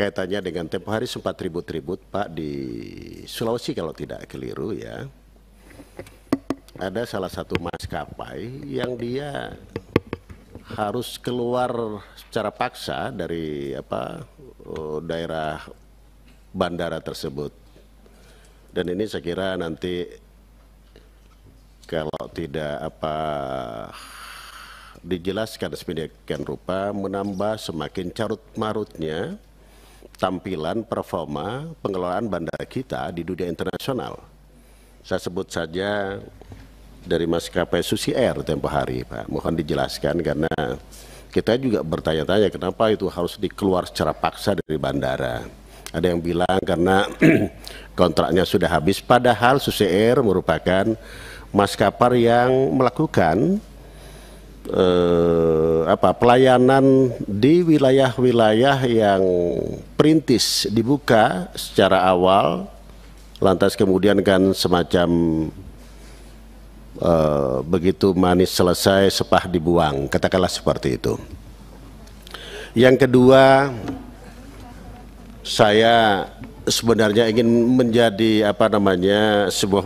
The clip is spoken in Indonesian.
kaitannya dengan tempo hari sempat ribut-ribut Pak di Sulawesi kalau tidak keliru ya. Ada salah satu maskapai yang dia harus keluar secara paksa dari apa eh, daerah bandara tersebut. Dan ini saya kira nanti kalau tidak apa dijelaskan sedemikian rupa menambah semakin carut marutnya tampilan performa pengelolaan bandara kita di dunia internasional. Saya sebut saja dari maskapai Susi Air tempo hari, Pak. Mohon dijelaskan karena kita juga bertanya-tanya kenapa itu harus dikeluar secara paksa dari bandara. Ada yang bilang karena kontraknya sudah habis, padahal Susi Air merupakan maskapai yang melakukan eh, apa pelayanan di wilayah-wilayah yang perintis dibuka secara awal lantas kemudian kan semacam uh, begitu manis selesai sepah dibuang katakanlah seperti itu yang kedua saya sebenarnya ingin menjadi apa namanya sebuah